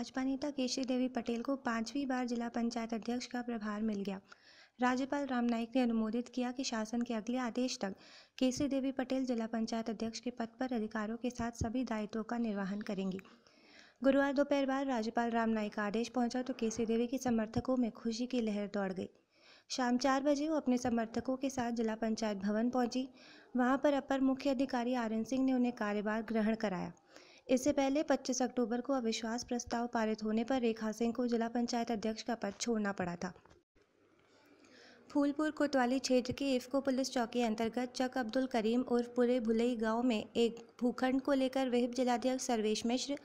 भाजपा नेता केशरी देवी पटेल को पांचवी बार जिला पंचायत अध्यक्ष का प्रभार मिल गया राज्यपाल राम नाईक ने अनुमोदित किया कि शासन के अगले आदेश तक केसरी देवी पटेल जिला पंचायत अध्यक्ष के पद पर अधिकारों के साथ सभी दायित्वों का निर्वहन करेंगी गुरुवार दोपहर बाद राज्यपाल राम नाईक का आदेश पहुंचा तो केसरी देवी के समर्थकों में खुशी की लहर दौड़ गई शाम चार बजे वो अपने समर्थकों के साथ जिला पंचायत भवन पहुंची वहां पर अपर मुख्य अधिकारी आर सिंह ने उन्हें कार्यभार ग्रहण कराया इससे पहले 25 अक्टूबर को अविश्वास प्रस्ताव पारित होने पर रेखा सिंह को जिला पंचायत अध्यक्ष का पद छोड़ना पड़ा था फूलपुर कोतवाली क्षेत्र के इफ्को पुलिस चौकी अंतर्गत चक अब्दुल करीम उर्फ पूरे भुलई गांव में एक भूखंड को लेकर विहिप जिलाध्यक्ष सर्वेश मिश्र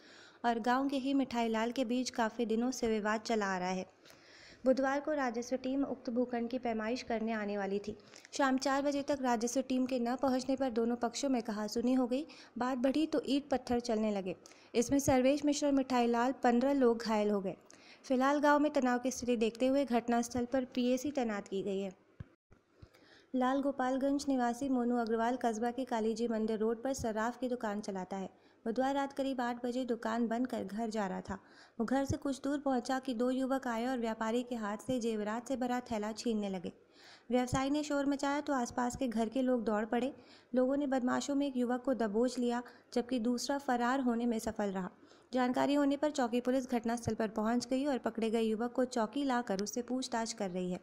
और गांव के ही मिठाई लाल के बीच काफ़ी दिनों से विवाद चला आ रहा है बुधवार को राजस्व टीम उक्त भूखंड की पैमाइश करने आने वाली थी शाम चार बजे तक राजस्व टीम के न पहुंचने पर दोनों पक्षों में कहासुनी हो गई बात बढ़ी तो ईट पत्थर चलने लगे इसमें सर्वेश मिश्र और मिठाई लाल पंद्रह लोग घायल हो गए फिलहाल गांव में तनाव की स्थिति देखते हुए घटनास्थल पर पीएसी तैनात की गई है लाल गोपालगंज निवासी मोनू अग्रवाल कस्बा के कालीजी मंदिर रोड पर शराफ की दुकान चलाता है बुधवार रात करीब आठ बजे दुकान बंद कर घर जा रहा था वो घर से कुछ दूर पहुंचा कि दो युवक आए और व्यापारी के हाथ से जेवरात से भरा थैला छीनने लगे व्यवसायी ने शोर मचाया तो आसपास के घर के लोग दौड़ पड़े लोगों ने बदमाशों में एक युवक को दबोच लिया जबकि दूसरा फरार होने में सफल रहा जानकारी होने पर चौकी पुलिस घटनास्थल पर पहुंच गई और पकड़े गए युवक को चौकी लाकर उससे पूछताछ कर रही है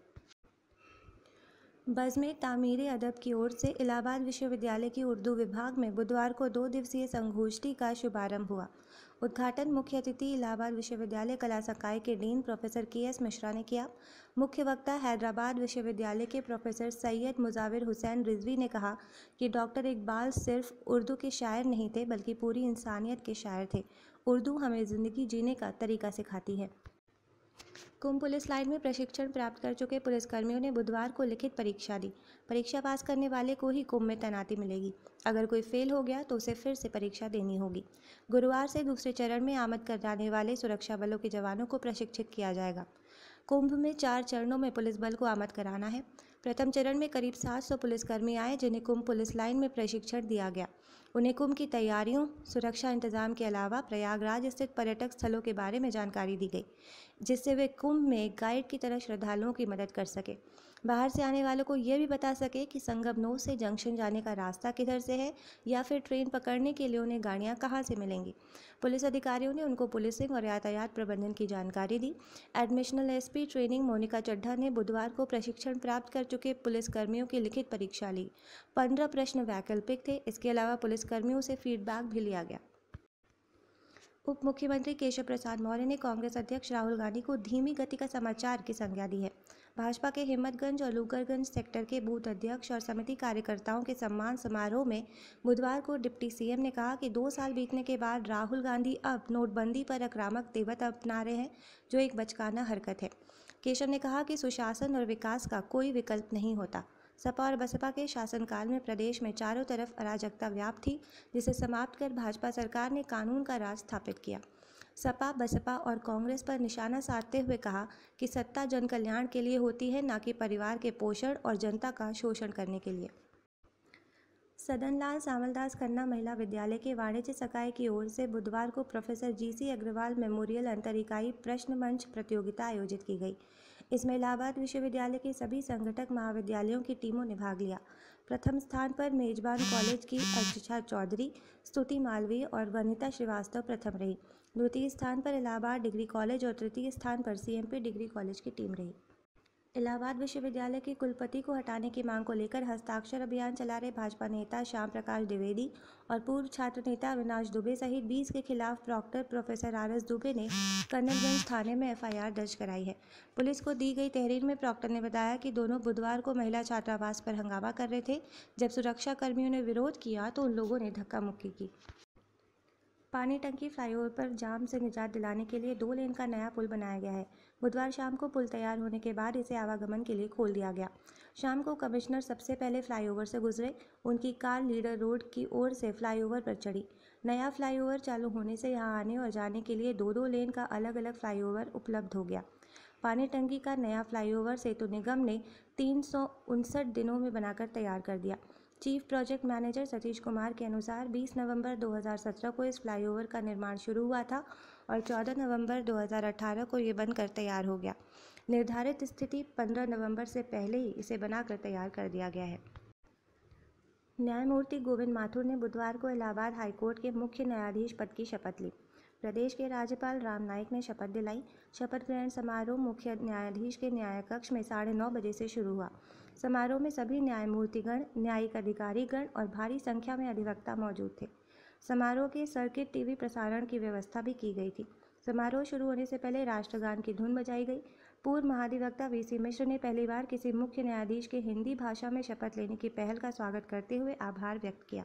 बज़म तामीर अदब की ओर से इलाहाबाद विश्वविद्यालय की उर्दू विभाग में बुधवार को दो दिवसीय संगोष्ठी का शुभारंभ हुआ उद्घाटन मुख्य अतिथि इलाहाबाद विश्वविद्यालय कला संकाय के dean professor K S Mishra ने किया मुख्य वक्ता हैदराबाद विश्वविद्यालय के प्रोफेसर सैयद मुजाविर हुसैन रिजवी ने कहा कि डॉक्टर इकबाल सिर्फ उर्दू के शायर नहीं थे बल्कि पूरी इंसानियत के शायर थे उर्दू हमें ज़िंदगी जीने का तरीका सिखाती है कुंभ पुलिस लाइन में प्रशिक्षण प्राप्त कर चुके पुलिसकर्मियों ने बुधवार को लिखित परीक्षा दी परीक्षा पास करने वाले को ही कुंभ में तैनाती मिलेगी अगर कोई फेल हो गया तो उसे फिर से परीक्षा देनी होगी गुरुवार से दूसरे चरण में आमद कराने वाले सुरक्षा बलों के जवानों को प्रशिक्षित किया जाएगा कुंभ में चार चरणों में पुलिस बल को आमद कराना है प्रथम चरण में करीब 700 पुलिसकर्मी आए जिन्हें कुंभ पुलिस लाइन में प्रशिक्षण दिया गया उन्हें कुंभ की तैयारियों सुरक्षा इंतजाम के अलावा प्रयागराज स्थित पर्यटक स्थलों के बारे में जानकारी दी गई जिससे वे कुंभ में गाइड की तरह श्रद्धालुओं की मदद कर सके बाहर से आने वालों को यह भी बता सके कि संगम नौ से जंक्शन जाने का रास्ता किधर से है या फिर ट्रेन पकड़ने के लिए उन्हें गाड़ियाँ कहाँ से मिलेंगी पुलिस अधिकारियों ने उनको पुलिसिंग और यातायात प्रबंधन की जानकारी दी additional SP training Monika Chadha ने बुधवार को प्रशिक्षण प्राप्त कर चुके पुलिसकर्मियों की लिखित परीक्षा ली पंद्रह प्रश्न वैकल्पिक थे इसके अलावा पुलिस पुलिसकर्मियों से फीडबैक भी लिया गया उप मुख्यमंत्री केशव प्रसाद मौर्य ने कांग्रेस अध्यक्ष राहुल गांधी को धीमी गति का समाचार की संज्ञा दी है भाजपा के हिम्मतगंज और लूगरगंज सेक्टर के बूथ अध्यक्ष और समिति कार्यकर्ताओं के सम्मान समारोह में बुधवार को डिप्टी सीएम ने कहा कि दो साल बीतने के बाद राहुल गांधी अब नोटबंदी पर आक्रामक तेवत अपना रहे हैं जो एक बचकाना हरकत है केशव ने कहा कि सुशासन और विकास का कोई विकल्प नहीं होता सपा और बसपा के शासनकाल में प्रदेश में चारों तरफ अराजकता व्याप्त थी जिसे समाप्त कर भाजपा सरकार ने कानून का राज स्थापित किया सपा बसपा और कांग्रेस पर निशाना साधते हुए कहा कि सत्ता जन कल्याण के लिए होती है न कि परिवार के पोषण और जनता का शोषण करने के लिए सदनलाल सामलदास खन्ना महिला विद्यालय के वाणिज्य सकाय की ओर से बुधवार को प्रोफेसर जीसी अग्रवाल मेमोरियल अंतर इकाई प्रश्न मंच प्रतियोगिता आयोजित की गई इसमें इलाहाबाद विश्वविद्यालय के सभी संगठक महाविद्यालयों की टीमों ने भाग लिया प्रथम स्थान पर मेजबान कॉलेज की अर्चा चौधरी स्तुति मालवीय और वनिता श्रीवास्तव प्रथम रही द्वितीय स्थान पर इलाहाबाद डिग्री कॉलेज और तृतीय स्थान पर सीएमपी डिग्री कॉलेज की टीम रही इलाहाबाद विश्वविद्यालय के कुलपति को हटाने की मांग को लेकर हस्ताक्षर अभियान चला रहे भाजपा नेता श्याम प्रकाश द्विवेदी और पूर्व छात्र नेता अविनाश दुबे सहित 20 के खिलाफ proctor professor R S Dubey ने कर्नलगंज थाने में एफआईआर दर्ज कराई है पुलिस को दी गई तहरीर में प्रॉक्टर ने बताया कि दोनों बुधवार को महिला छात्रावास पर हंगामा कर रहे थे जब सुरक्षा कर्मियों ने विरोध किया तो उन लोगों ने धक्का मुक्की की पानी टंकी फ्लाईओवर पर जाम से निजात दिलाने के लिए दो लेन का नया पुल बनाया गया है बुधवार शाम को पुल तैयार होने के बाद इसे आवागमन के लिए खोल दिया गया शाम को कमिश्नर सबसे पहले फ्लाईओवर से गुजरे उनकी कार लीडर रोड की ओर से फ्लाईओवर पर चढ़ी नया फ्लाईओवर चालू होने से यहाँ आने और जाने के लिए दो दो लेन का अलग अलग फ्लाईओवर उपलब्ध हो गया पानी टंकी का नया फ्लाईओवर सेतु निगम ने तीन दिनों में बनाकर तैयार कर दिया chief project manager Satish Kumar के अनुसार 20 नवंबर 2017 को इस फ्लाईओवर का निर्माण शुरू हुआ था और 14 नवंबर 2018 को ये बनकर तैयार हो गया निर्धारित स्थिति 15 नवंबर से पहले ही इसे बनाकर तैयार कर दिया गया है न्यायमूर्ति गोविंद माथुर ने बुधवार को इलाहाबाद हाईकोर्ट के मुख्य न्यायाधीश पद की शपथ ली प्रदेश के राज्यपाल राम नाईक ने शपथ दिलाई शपथ ग्रहण समारोह मुख्य न्यायाधीश के न्याय कक्ष में साढ़े नौ बजे से शुरू हुआ समारोह में सभी न्यायमूर्तिगण न्यायिक अधिकारीगण और भारी संख्या में अधिवक्ता मौजूद थे समारोह के सर्किट टीवी प्रसारण की व्यवस्था भी की गई थी समारोह शुरू होने से पहले राष्ट्रगान की धुन बजाई गई पूर्व महाधिवक्ता वीसी मिश्र ने पहली बार किसी मुख्य न्यायाधीश के हिंदी भाषा में शपथ लेने की पहल का स्वागत करते हुए आभार व्यक्त किया